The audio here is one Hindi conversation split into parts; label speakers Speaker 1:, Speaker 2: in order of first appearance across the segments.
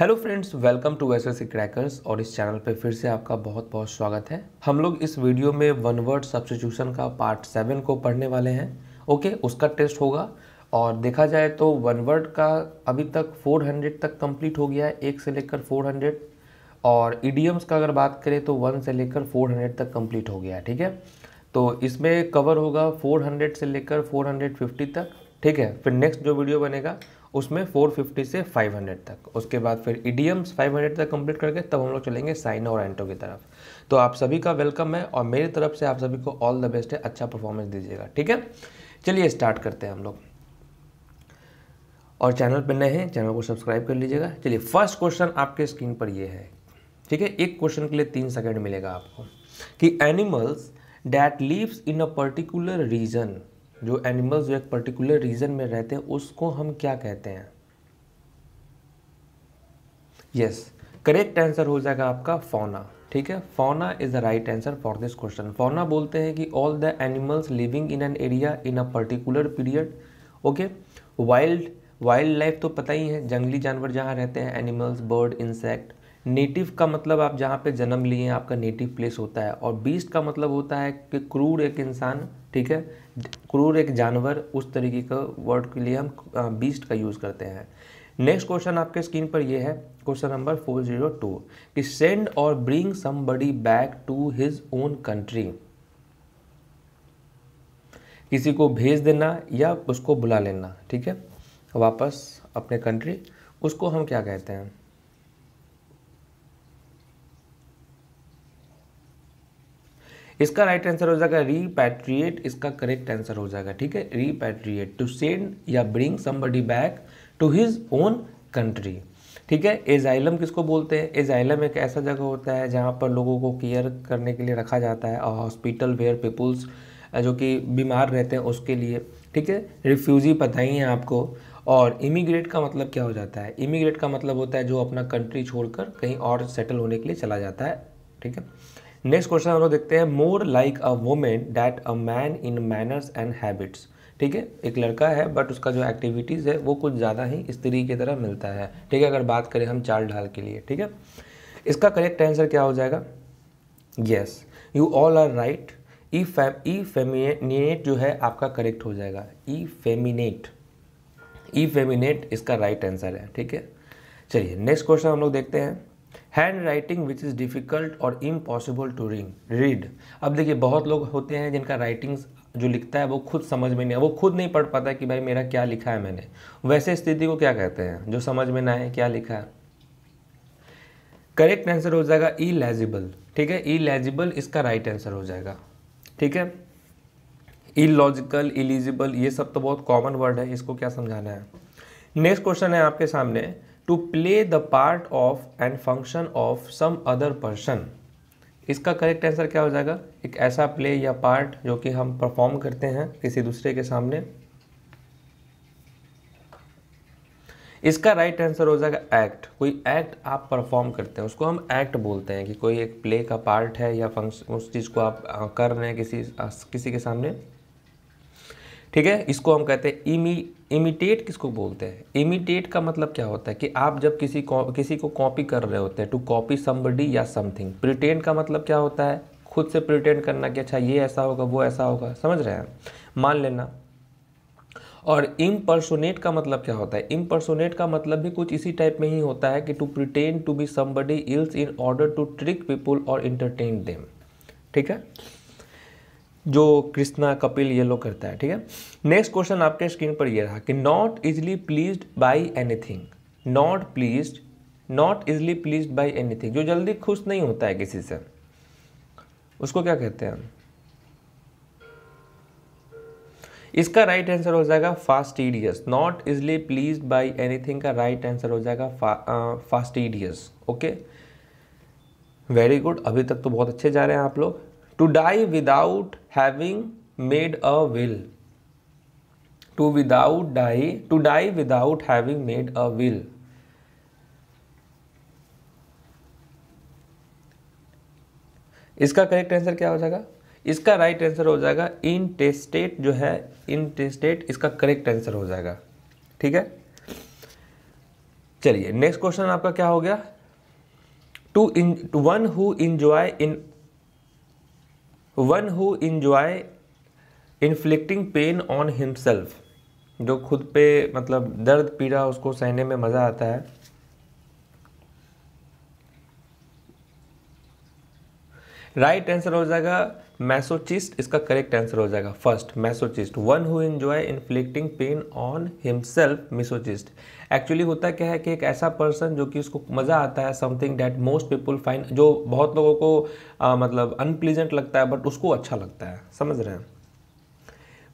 Speaker 1: hello friends welcome to S crackers और इस चैनल पर फिर से आपका बहुत बहुत स्वागत है हम लोग इस वीडियो में वन वर्ड सब्सटीट्यूशन का पार्ट सेवन को पढ़ने वाले हैं ओके उसका टेस्ट होगा और देखा जाए तो वन वर्ड का अभी तक 400 तक कंप्लीट हो गया है एक से लेकर 400 और ईडीएम्स का अगर बात करें तो वन से लेकर 400 तक कंप्लीट हो गया है ठीक है तो इसमें कवर होगा 400 से लेकर 450 तक ठीक है फिर नेक्स्ट जो वीडियो बनेगा उसमें 450 से 500 तक उसके बाद फिर ईडीएम्स 500 तक कंप्लीट करके तब हम लोग चलेंगे साइना और एंटो की तरफ तो आप सभी का वेलकम है और मेरी तरफ से आप सभी को ऑल द बेस्ट है अच्छा परफॉर्मेंस दीजिएगा ठीक है चलिए स्टार्ट करते हैं हम लोग और चैनल पर नए हैं चैनल को सब्सक्राइब कर लीजिएगा चलिए फर्स्ट क्वेश्चन आपके स्क्रीन पर ये है ठीक है एक क्वेश्चन के लिए तीन सेकेंड मिलेगा आपको कि animals that lives in a particular region जो एनिमल्स जो एक पर्टिकुलर रीजन में रहते हैं उसको हम क्या कहते हैं यस करेक्ट आंसर हो जाएगा आपका फौना ठीक है fauna is the right answer for this question fauna बोलते हैं कि all the animals living in an area in a particular period okay wild wild life तो पता ही है जंगली जानवर जहाँ रहते हैं एनिमल्स बर्ड इंसेक्ट नेटिव का मतलब आप जहाँ पे जन्म लिए हैं आपका नेटिव प्लेस होता है और बीस्ट का मतलब होता है कि क्रूर एक इंसान ठीक है क्रूर एक जानवर उस तरीके का वर्ड के लिए हम बीस्ट का यूज़ करते हैं नेक्स्ट क्वेश्चन आपके स्क्रीन पर यह है question number four zero two कि सेंड और bring somebody back to his own country किसी को भेज देना या उसको बुला लेना ठीक है वापस अपने कंट्री उसको हम क्या कहते हैं इसका राइट आंसर हो जाएगा रीपैट्रिएट इसका करेक्ट आंसर हो जाएगा ठीक है रीपैट्रिएट टू सेंड या bring somebody back to his own country ठीक है एजाइलम किसको बोलते हैं एजाइलम एक ऐसा जगह होता है जहाँ पर लोगों को केयर करने के लिए रखा जाता है और हॉस्पिटल वेयर पीपुल्स जो कि बीमार रहते हैं उसके लिए ठीक है रिफ्यूजी पता ही है आपको और इमिग्रेट का मतलब क्या हो जाता है इमिग्रेट का मतलब होता है जो अपना कंट्री छोड़कर कहीं और सेटल होने के लिए चला जाता है ठीक है नेक्स्ट क्वेश्चन हम लोग देखते हैं more like a women that a man in manners and habits ठीक है एक लड़का है बट उसका जो एक्टिविटीज़ है वो कुछ ज़्यादा ही स्त्री की तरह मिलता है ठीक है अगर बात करें हम चाल ढाल के लिए ठीक है इसका करेक्ट आंसर क्या हो जाएगा yes you all are right e effeminate जो है आपका करेक्ट हो जाएगा ई फेमिनेट ई फेमिनेट इसका राइट right आंसर है ठीक है चलिए नेक्स्ट क्वेश्चन हम लोग देखते हैं handwriting which is difficult और इम्पॉसिबल टू रिंग रीड अब देखिए बहुत लोग होते हैं जिनका राइटिंग जो लिखता है वो खुद समझ में नहीं वो खुद नहीं पढ़ पाता कि भाई मेरा क्या लिखा है मैंने वैसे स्थिति को क्या कहते हैं जो समझ में ना आए क्या लिखा है करेक्ट आंसर हो जाएगा ई लेजिबल ठीक है ई लेजिबल इसका राइट right आंसर हो जाएगा ठीक है लॉजिकल इलिजिबल ये सब तो बहुत कॉमन वर्ड है इसको क्या समझाना है नेक्स्ट क्वेश्चन है आपके सामने to play the part of and function of some other person इसका करेक्ट आंसर क्या हो जाएगा एक ऐसा प्ले या पार्ट जो कि हम परफॉर्म करते हैं किसी दूसरे के सामने इसका राइट right आंसर हो जाएगा एक्ट कोई एक्ट आप परफॉर्म करते हैं उसको हम एक्ट बोलते हैं कि कोई एक प्ले का पार्ट है या फंक्शन उस चीज़ को आप कर रहे हैं किसी किसी के सामने ठीक है इसको हम कहते हैं इमी इमिटेट किसको बोलते हैं इमिटेट का मतलब क्या होता है कि आप जब किसी को किसी को कॉपी कर रहे होते हैं टू कॉपी समबडी या समथिंग प्रिटेंड का मतलब क्या होता है खुद से प्रिटेंड करना कि अच्छा ये ऐसा होगा वो ऐसा होगा समझ रहे हैं मान लेना और इम्पर्सोनेट का मतलब क्या होता है इम्पर्सोनेट का मतलब भी कुछ इसी टाइप में ही होता है कि to pretend to be somebody else in order to trick people और इंटरटेन देम ठीक है जो कृष्णा कपिल ये लोग करता है ठीक है नेक्स्ट क्वेश्चन आपके स्क्रीन पर ये रहा कि not easily please by anything not please not easily please by anything जो जल्दी खुश नहीं होता है किसी से उसको क्या कहते हैं इसका राइट right आंसर हो जाएगा fastidious not easily please by anything का राइट right आंसर हो जाएगा फास्टीडियस ओके वेरी गुड अभी तक तो बहुत अच्छे जा रहे हैं आप लोग to die without having made a will to without die to die without having made a will इसका करेक्ट आंसर क्या हो जाएगा इसका राइट right आंसर हो जाएगा इन टेस्टेट जो है इन टेस्टेट इसका करेक्ट आंसर हो जाएगा ठीक है चलिए नेक्स्ट क्वेश्चन आपका क्या हो गया to in one who enjoy in one who enjoy inflicting pain on himself जो खुद पे मतलब दर्द पीड़ा उसको सहने में मज़ा आता है राइट आंसर हो जाएगा मैसोचिस्ट इसका करेक्ट आंसर हो जाएगा first masochist one who enjoy inflicting pain on himself masochist actually होता क्या है कि एक ऐसा पर्सन जो कि उसको मज़ा आता है something that most people find जो बहुत लोगों को आ, मतलब अनप्लीजेंट लगता है बट उसको अच्छा लगता है समझ रहे हैं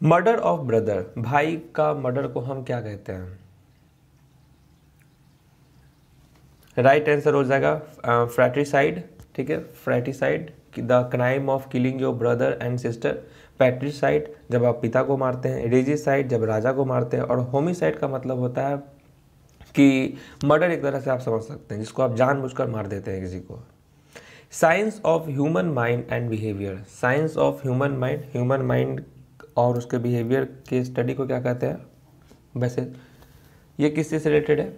Speaker 1: मर्डर ऑफ ब्रदर भाई का मर्डर को हम क्या कहते हैं राइट right आंसर हो जाएगा फ्रैटिसाइड ठीक है fratricide the crime of killing your brother and sister patricide जब आप पिता को मारते हैं रेजिसाइड जब राजा को मारते हैं और होमिसाइड का मतलब होता है कि मर्डर एक तरह से आप समझ सकते हैं जिसको आप जानबूझकर मार देते हैं किसी को science of human mind and behaviour science of human mind human mind और उसके बिहेवियर के स्टडी को क्या कहते हैं वैसे ये किस चीज़ से रिलेटेड है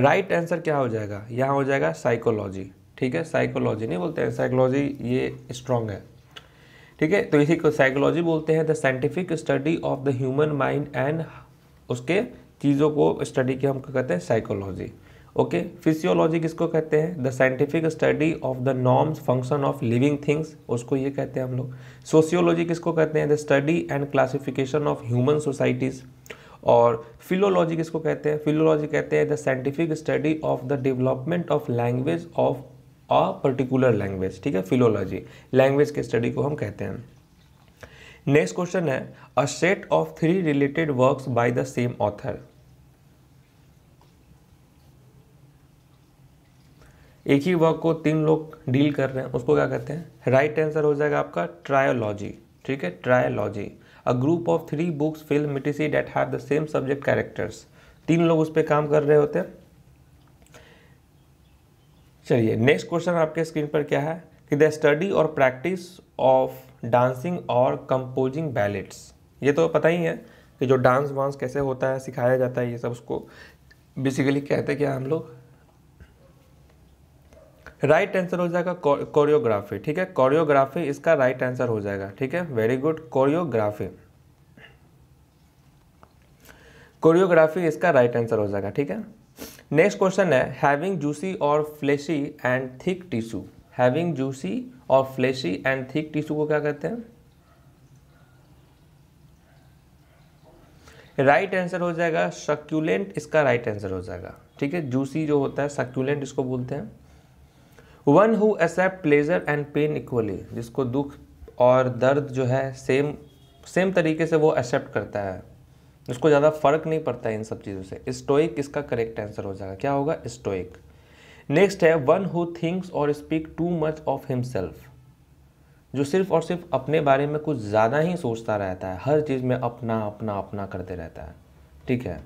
Speaker 1: राइट right आंसर क्या हो जाएगा यहाँ हो जाएगा साइकोलॉजी ठीक है साइकोलॉजी नहीं बोलते हैं साइकोलॉजी ये स्ट्रांग है ठीक है तो इसी को साइकोलॉजी बोलते हैं the scientific study of the human mind and उसके चीज़ों को स्टडी के हम कहते हैं साइकोलॉजी ओके फिजियोलॉजी किसको कहते हैं the scientific study of the norms function of living things उसको ये कहते हैं हम लोग सोशियोलॉजी किसको कहते हैं the study and classification of human societies और फिलोलॉजी किसको कहते हैं फिलोलॉजी कहते हैं the scientific study of the development of language of a particular language ठीक है फिलोलॉजी लैंग्वेज के स्टडी को हम कहते हैं नेक्स्ट क्वेश्चन है a set of three related works by the same author एक ही वर्क को तीन लोग डील कर रहे हैं उसको क्या कहते हैं राइट आंसर हो जाएगा आपका ट्रायोलॉजी ठीक है trilogy a group of three books film मिटिसी that have the same subject characters तीन लोग उस पर काम कर रहे होते हैं चलिए नेक्स्ट क्वेश्चन आपके स्क्रीन पर क्या है कि द स्टडी और प्रैक्टिस ऑफ डांसिंग और कंपोजिंग बैलेट्स ये तो पता ही है कि जो डांस वांस कैसे होता है सिखाया जाता है ये सब उसको बेसिकली कहते हैं क्या हम लोग राइट आंसर हो जाएगा कोरियोग्राफी ठीक है कोरियोग्राफी इसका राइट right आंसर हो जाएगा ठीक है वेरी गुड कोरियोग्राफी कोरियोग्राफी इसका राइट right आंसर हो जाएगा ठीक है नेक्स्ट क्वेश्चन है हैविंग जूसी और fleshy and thick tissue having juicy और फ्लेशी एंड थिक टिश्यू को क्या कहते हैं राइट right आंसर हो जाएगा सक्यूलेंट इसका राइट right आंसर हो जाएगा ठीक है जूसी जो होता है सक्यूलेंट इसको बोलते हैं one who accept pleasure and pain equally जिसको दुख और दर्द जो है सेम सेम तरीके से वो एक्सेप्ट करता है उसको ज़्यादा फर्क नहीं पड़ता है इन सब चीज़ों से स्टोइक इसका करेक्ट आंसर हो जाएगा क्या होगा स्टोइक नेक्स्ट है वन हु थिंक्स और speak too much of himself जो सिर्फ और सिर्फ अपने बारे में कुछ ज़्यादा ही सोचता रहता है हर चीज़ में अपना अपना अपना करते रहता है ठीक है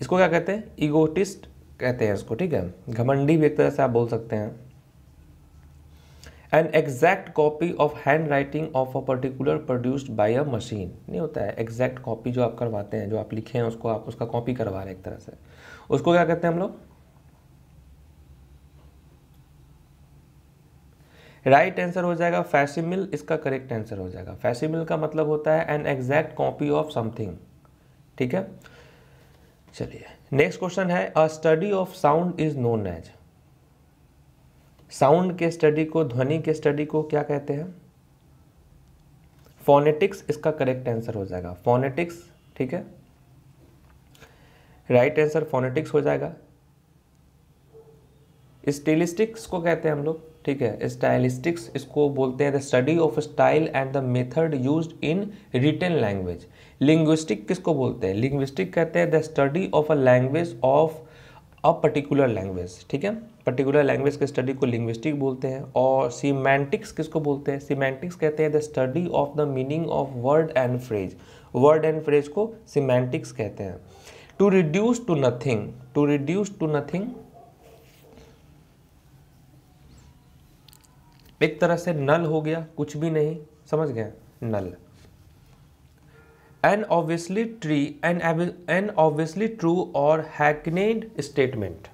Speaker 1: इसको क्या कहते हैं इगोटिस्ट कहते हैं इसको ठीक है घमंडी भी एक तरह से आप बोल सकते हैं an exact copy of hand writing of a particular produced by a machine नहीं होता है एग्जैक्ट कॉपी जो आप करवाते हैं जो आप लिखे हैं उसको आप उसका कॉपी करवा रहे हैं एक तरह से उसको क्या कहते हैं हम लोग राइट right आंसर हो जाएगा फैसिमिल इसका करेक्ट आंसर हो जाएगा फैसिमिल का मतलब होता है an exact copy of something ठीक है चलिए नेक्स्ट क्वेश्चन है a study of sound is known as sound के स्टडी को ध्वनि के स्टडी को क्या कहते हैं फोनेटिक्स इसका करेक्ट आंसर हो जाएगा फोनेटिक्स ठीक है राइट आंसर फोनेटिक्स हो जाएगा स्टाइलिस्टिक्स को कहते हैं हम लोग ठीक है स्टाइलिस्टिक्स इसको बोलते हैं the study of style and the method use in written language linguistic किसको बोलते हैं लिंग्विस्टिक कहते हैं the study of a language of a particular language ठीक है पर्टिकुलर लैंग्वेज के स्टडी को लिंग्विस्टिक बोलते हैं और सीमेंटिक्स किसको बोलते हैं सीमेंटिक्स कहते हैं the study of the meaning of word and phrase word and phrase को सीमेंटिक्स कहते हैं to reduce to nothing to reduce to nothing एक तरह से नल हो गया कुछ भी नहीं समझ गए नल an obviously true an an obviously true और हैकनेड स्टेटमेंट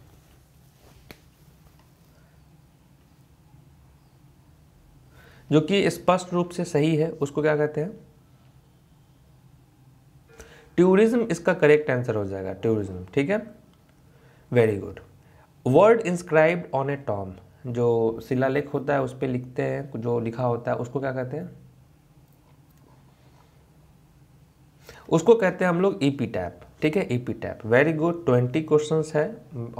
Speaker 1: जो कि स्पष्ट रूप से सही है उसको क्या कहते हैं टूरिज्म इसका करेक्ट आंसर हो जाएगा टूरिज्म ठीक है very good word inscribed on a tomb जो शिलालेख होता है उस पर लिखते हैं जो लिखा होता है उसको क्या कहते हैं उसको कहते हैं हम लोग ई e टैप ठीक है epitaph very good twenty question है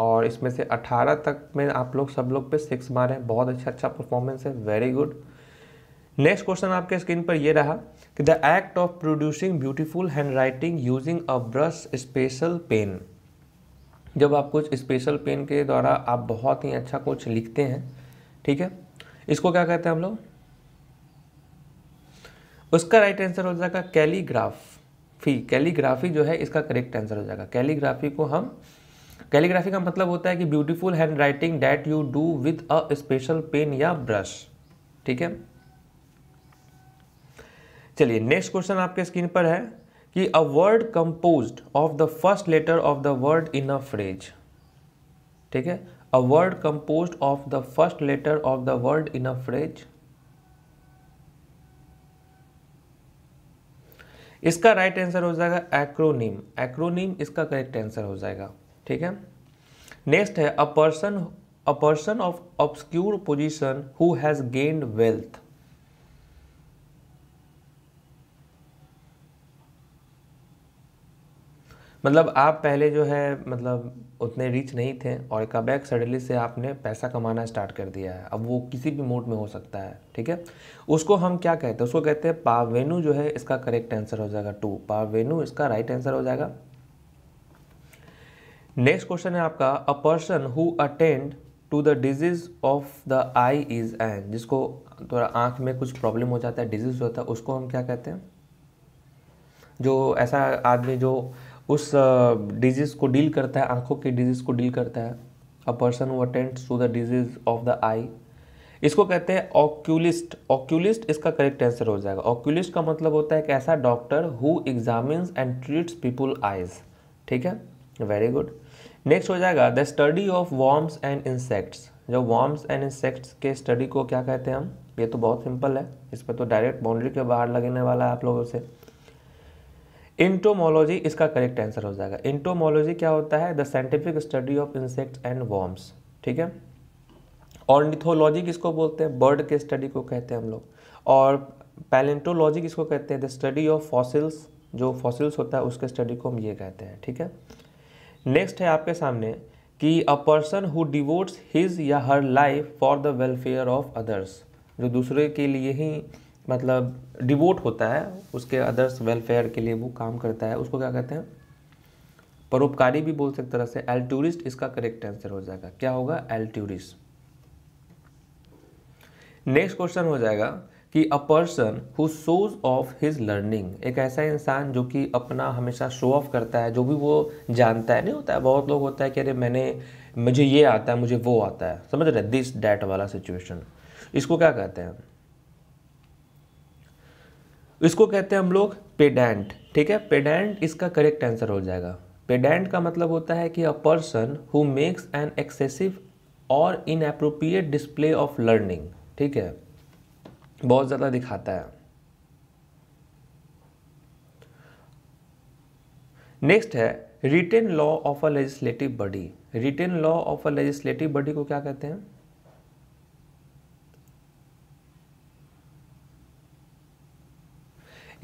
Speaker 1: और इसमें से अठारह तक में आप लोग सब लोग पे सिक्स मारे हैं बहुत अच्छा अच्छा परफॉर्मेंस है वेरी गुड नेक्स्ट क्वेश्चन आपके स्क्रीन पर ये रहा कि the act of producing beautiful hand writing using a brush special pen जब आप कुछ स्पेशल पेन के द्वारा आप बहुत ही अच्छा कुछ लिखते हैं ठीक है इसको क्या कहते हैं हम लोग उसका राइट आंसर हो जाएगा कैलीग्राफ फी कैलीग्राफी जो है इसका करेक्ट आंसर हो जाएगा कैलीग्राफी को हम कैलीग्राफी का मतलब होता है कि beautiful hand writing that you do with a special pen या ब्रश ठीक है चलिए नेक्स्ट क्वेश्चन आपके स्क्रीन पर है कि a word compose of the first letter of the word in a phrase ठीक है a word compose of the first letter of the word in a phrase इसका राइट आंसर हो जाएगा एक्रोनिम एक्रोनिम इसका करेक्ट आंसर हो जाएगा ठीक है नेक्स्ट है a person a person of obscure position who has gained wealth मतलब आप पहले जो है मतलब उतने रिच नहीं थे और कबैक सडनली से आपने पैसा कमाना स्टार्ट कर दिया है अब वो किसी भी मोड में हो सकता है ठीक है उसको हम क्या कहते हैं उसको कहते हैं पावेनु जो है इसका करेक्ट आंसर हो जाएगा टू पावेनु इसका राइट right आंसर हो जाएगा नेक्स्ट क्वेश्चन है आपका a person who attend to the disease of the eye is an जिसको थोड़ा आंख में कुछ प्रॉब्लम हो जाता है डिजीज होता है उसको हम क्या कहते हैं जो ऐसा आदमी जो उस डिजीज़ को डील करता है आंखों की डिजीज़ को डील करता है a person who attends to the disease of the eye इसको कहते हैं ऑक्यूलिस्ट ऑक्यूलिस्ट इसका करेक्ट आंसर हो जाएगा ऑक्यूलिस्ट का मतलब होता है एक ऐसा doctor who examines and treats people eyes ठीक है वेरी गुड नेक्स्ट हो जाएगा the study of worms and insects जो वॉर्म्स एंड इंसेक्ट्स के स्टडी को क्या कहते हैं हम ये तो बहुत सिंपल है इस पर तो डायरेक्ट बाउंड्री के बाहर लगने वाला है आप लोगों से इंटोमोलॉजी इसका करेक्ट आंसर हो जाएगा इंटोमोलॉजी क्या होता है the scientific study of insects and worms ठीक है ऑर्निथोलॉजी किसको बोलते हैं बर्ड के स्टडी को कहते हैं हम लोग और पैलेंटोलॉजी किसको कहते हैं द स्टडी ऑफ फॉसिल्स जो फॉसिल्स होता है उसके स्टडी को हम ये कहते हैं ठीक है नेक्स्ट है आपके सामने कि a person who devotes his या her life for the welfare of others जो दूसरे के लिए ही मतलब डिवोट होता है उसके अदर्स वेलफेयर के लिए वो काम करता है उसको क्या कहते हैं परोपकारी भी बोल सकते तरह से एल्टूरिस्ट इसका करेक्ट आंसर हो जाएगा क्या होगा एल्टूरिस्ट नेक्स्ट क्वेश्चन हो जाएगा कि a person who shows off his learning एक ऐसा इंसान जो कि अपना हमेशा शो ऑफ करता है जो भी वो जानता है नहीं होता है बहुत लोग होता है कि अरे मैंने मुझे ये आता है मुझे वो आता है समझ रहे दिस डैट वाला सिचुएशन इसको क्या कहते हैं इसको कहते हैं हम लोग पेडेंट ठीक है पेडेंट इसका करेक्ट आंसर हो जाएगा पेडेंट का मतलब होता है कि a person who makes an excessive और इनअप्रोप्रिएट डिस्प्ले ऑफ लर्निंग ठीक है बहुत ज़्यादा दिखाता है नेक्स्ट है written law of a legislative body written law of a legislative body को क्या कहते हैं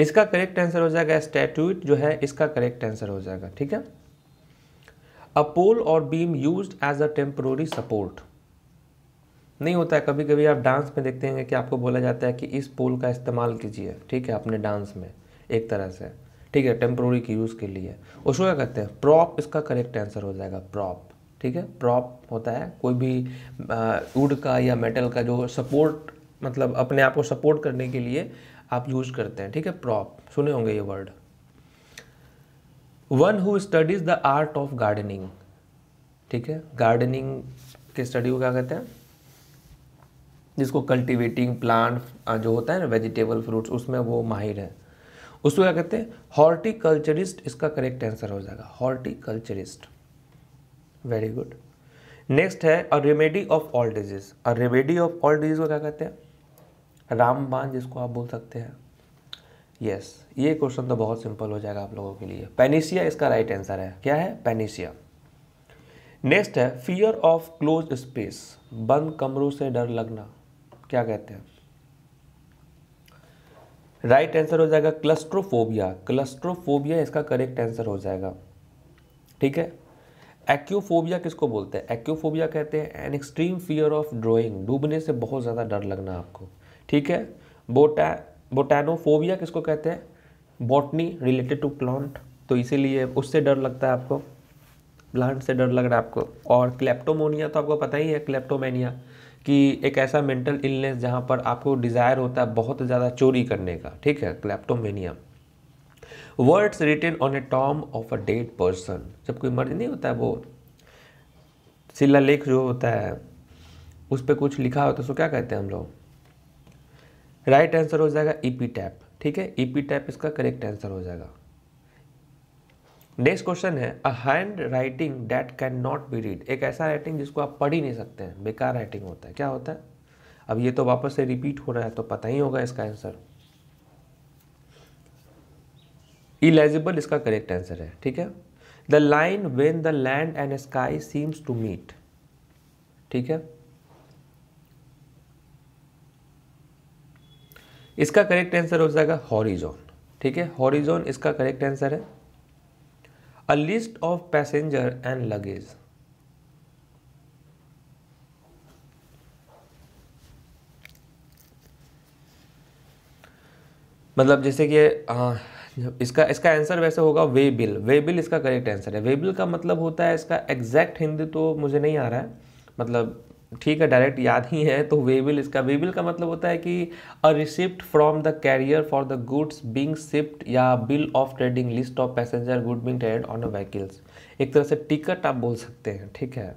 Speaker 1: इसका करेक्ट आंसर हो जाएगा स्टैट्यूट जो है इसका करेक्ट आंसर हो जाएगा ठीक है अ पोल और beam use as a temporary support नहीं होता है कभी कभी आप डांस में देखते हैं कि आपको बोला जाता है कि इस पोल का इस्तेमाल कीजिए ठीक है अपने डांस में एक तरह से ठीक है टेम्प्रोरी की यूज़ के लिए उसको क्या कहते हैं प्रॉप इसका करेक्ट आंसर हो जाएगा प्रॉप ठीक है प्रॉप होता है कोई भी वुड का या मेटल का जो सपोर्ट मतलब अपने आप को सपोर्ट करने के लिए आप यूज करते हैं ठीक है प्रॉप सुने होंगे ये word one who studies the art of gardening ठीक है गार्डनिंग के स्टडी को क्या कहते हैं जिसको कल्टीवेटिंग प्लांट जो होता है ना वेजिटेबल फ्रूट्स उसमें वो माहिर है उसको क्या कहते हैं हॉर्टिकल्चरिस्ट इसका करेक्ट आंसर हो जाएगा हॉर्टिकल्चरिस्ट वेरी गुड नेक्स्ट है a remedy of all disease a remedy of all disease को क्या कहते हैं रामबान जिसको आप बोल सकते हैं यस yes, ये क्वेश्चन तो बहुत सिंपल हो जाएगा आप लोगों के लिए पेनिसिया इसका राइट आंसर है क्या है पेनिसिया नेक्स्ट है फियर ऑफ क्लोज स्पेस बंद कमरों से डर लगना क्या कहते हैं राइट right आंसर हो जाएगा क्लस्ट्रोफोबिया क्लस्ट्रोफोबिया इसका करेक्ट आंसर हो जाएगा ठीक है एक्योफोबिया किसको बोलते हैं एक्यूफोबिया कहते हैं an extreme fear of drowning डूबने से बहुत ज़्यादा डर लगना आपको ठीक है बोटा बोटैनोफोबिया किसको कहते हैं बॉटनी रिलेटेड टू प्लांट तो इसीलिए उससे डर लगता है आपको प्लांट से डर लग रहा है आपको और क्लेप्टोमोनिया तो आपको पता ही है क्लेप्टोमेनिया कि एक ऐसा मेंटल इलनेस जहाँ पर आपको डिज़ायर होता है बहुत ज़्यादा चोरी करने का ठीक है kleptomania words written on a tomb of a dead person जब कोई मर्ज नहीं होता है वो शिला लेख जो होता है उस पर कुछ लिखा होता है तो क्या कहते हैं हम लोग राइट आंसर हो जाएगा ईपी e टैप ठीक है ईपी e टैप इसका करेक्ट आंसर हो जाएगा नेक्स्ट क्वेश्चन है a hand writing that can not be read एक ऐसा राइटिंग जिसको आप पढ़ ही नहीं सकते हैं बेकार राइटिंग होता है क्या होता है अब ये तो वापस से रिपीट हो रहा है तो पता ही होगा इसका आंसर इलेजिबल इसका करेक्ट आंसर है ठीक है the line when the land and sky seems to meet ठीक है इसका करेक्ट आंसर हो जाएगा हॉरिजोन ठीक है हॉरिजोन इसका करेक्ट आंसर है a list of passenger and luggage मतलब जैसे कि आ, इसका इसका आंसर वैसे होगा वे बिल वे बिल इसका करेक्ट आंसर है वे बिल का मतलब होता है इसका एग्जैक्ट हिंदी तो मुझे नहीं आ रहा है मतलब ठीक है डायरेक्ट याद ही है तो वेबिल इसका वेबिल का मतलब होता है कि a receipt from the carrier for the goods being shipped या bill of trading list of passenger good being trade on a vehicles एक तरह से टिकट आप बोल सकते हैं ठीक है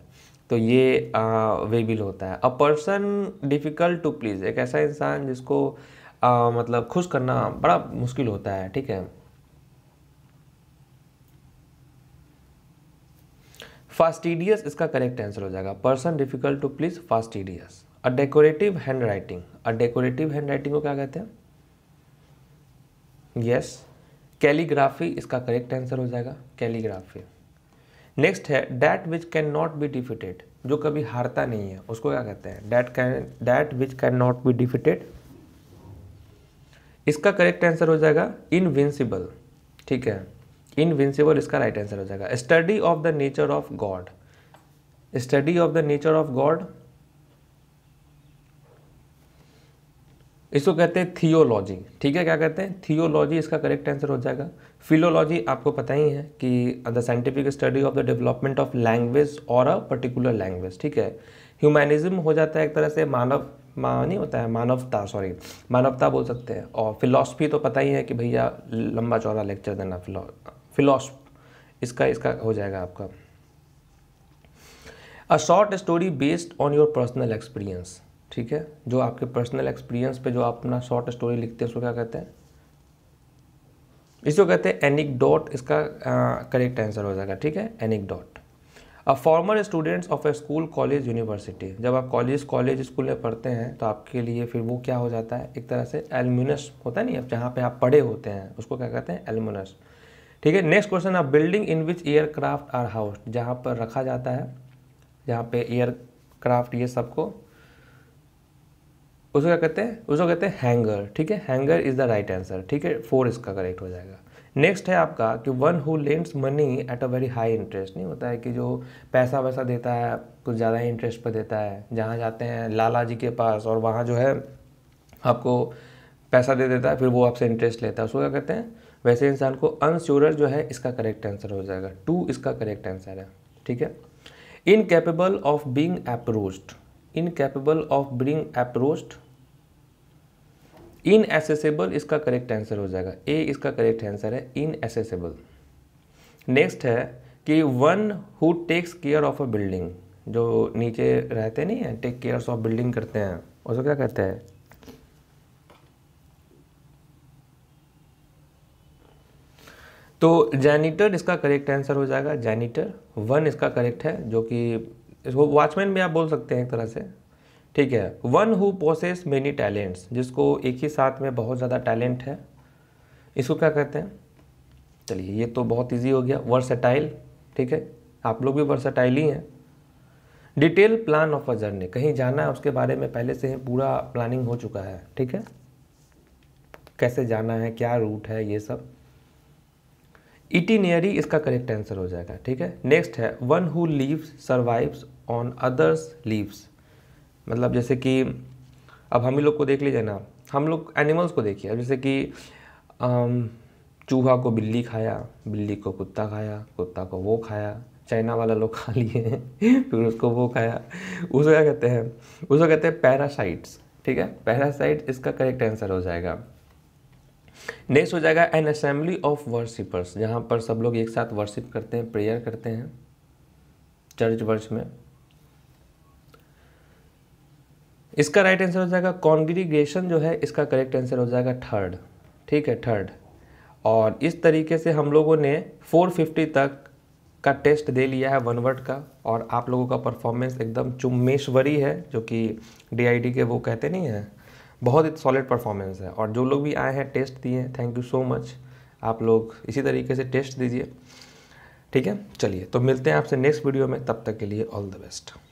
Speaker 1: तो ये आ, वेबिल होता है a person difficult to please एक ऐसा इंसान जिसको आ, मतलब खुश करना बड़ा मुश्किल होता है ठीक है फास्टिडियस इसका करेक्ट आंसर हो जाएगा person difficult to please fastidious a decorative hand writing a decorative hand writing को क्या कहते हैं यस कैलीग्राफी इसका करेक्ट आंसर हो जाएगा कैलीग्राफी नेक्स्ट है that which can not be defeated जो कभी हारता नहीं है उसको क्या कहते हैं that can that which can not be defeated इसका करेक्ट आंसर हो जाएगा इनविंसिबल ठीक है इनविंसिबल इसका राइट आंसर हो जाएगा study of the nature of God study of the nature of God इसको कहते हैं थियोलॉजी ठीक है क्या कहते हैं थियोलॉजी इसका करेक्ट आंसर हो जाएगा फिलोलॉजी आपको पता ही है कि the scientific study of the development of language और अ पर्टिकुलर लैंग्वेज ठीक है ह्यूमैनिज्म हो जाता है एक तरह से मानव मा नहीं होता है मानवता सॉरी मानवता बोल सकते हैं और फिलोसफी तो पता ही है कि भैया लंबा चौड़ा लेक्चर देना फिलोसफ इसका इसका हो जाएगा आपका a short story based on your personal experience ठीक है जो आपके पर्सनल एक्सपीरियंस पे जो आप अपना शॉर्ट स्टोरी लिखते हैं उसको क्या कहते हैं इसको कहते हैं एनिक डॉट इसका करेक्ट आंसर हो जाएगा ठीक है anecdote a former students of a school college university जब आप कॉलेज कॉलेज स्कूल में पढ़ते हैं तो आपके लिए फिर वो क्या हो जाता है एक तरह से एलमिनस होता है नहीं अब जहाँ पे आप पढ़े होते हैं उसको क्या कहते हैं एलमिनस ठीक है नेक्स्ट क्वेश्चन आप building in which aircraft are house जहाँ पर रखा जाता है जहाँ पे एयरक्राफ्ट ये सबको उसको क्या कहते हैं उसको कहते हैं हैंगर ठीक है hangar is the right answer ठीक है फोर इसका करेक्ट हो जाएगा नेक्स्ट है आपका कि one who lends money at a very high interest नहीं होता है कि जो पैसा वैसा देता है कुछ ज़्यादा ही इंटरेस्ट पर देता है जहाँ जाते हैं लाला जी के पास और वहाँ जो है आपको पैसा दे देता है फिर वो आपसे इंटरेस्ट लेता है उसको क्या कहते हैं वैसे इंसान को अनश्योर जो है इसका करेक्ट आंसर हो जाएगा टू इसका करेक्ट आंसर है ठीक है incapable of being approached incapable of being approached inaccessible इसका करेक्ट आंसर हो जाएगा ए इसका करेक्ट आंसर है इनएसेसेबल नेक्स्ट है कि one who takes care of a building जो नीचे रहते नहीं है टेक केयर्स ऑफ बिल्डिंग करते हैं उसको क्या कहते हैं तो जैनिटर इसका करेक्ट आंसर हो जाएगा जैनिटर वन इसका करेक्ट है जो कि इसको वॉचमैन भी आप बोल सकते हैं एक तरह से ठीक है one who possess many talents जिसको एक ही साथ में बहुत ज़्यादा टैलेंट है इसको क्या कहते हैं चलिए ये तो बहुत इजी हो गया वर्सेटाइल ठीक है आप लोग भी वर्सेटाइल ही हैं detail plan of a journey कहीं जाना है उसके बारे में पहले से पूरा प्लानिंग हो चुका है ठीक है कैसे जाना है क्या रूट है ये सब इटिनियरी इसका करेक्ट आंसर हो जाएगा ठीक है नेक्स्ट है one who lives survives on others lives मतलब जैसे कि अब हम ही लोग को देख लीजिए ना हम लोग एनिमल्स को देखिए जैसे कि चूहा को बिल्ली खाया बिल्ली को कुत्ता खाया कुत्ता को वो खाया चाइना वाला लोग खा लिए फिर उसको वो खाया उसको क्या कहते हैं उसको कहते हैं पैरासाइट्स ठीक है पैरासाइट इसका करेक्ट आंसर हो जाएगा नेक्स्ट हो जाएगा एन असेंबली ऑफ वर्शिपर्स जहाँ पर सब लोग एक साथ वर्शिप करते हैं प्रेयर करते हैं चर्च वर्ष में इसका राइट आंसर हो जाएगा कॉन्ग्रीगेशन जो है इसका करेक्ट आंसर हो जाएगा थर्ड ठीक है थर्ड और इस तरीके से हम लोगों ने 450 तक का टेस्ट दे लिया है वन वर्ड का और आप लोगों का परफॉर्मेंस एकदम चुम्मेश्वरी है जो कि डीआईडी के वो कहते नहीं हैं बहुत ही सॉलिड परफॉर्मेंस है और जो लोग भी आए हैं टेस्ट दिए हैं थैंक यू सो मच आप लोग इसी तरीके से टेस्ट दीजिए ठीक है चलिए तो मिलते हैं आपसे नेक्स्ट वीडियो में तब तक के लिए ऑल द बेस्ट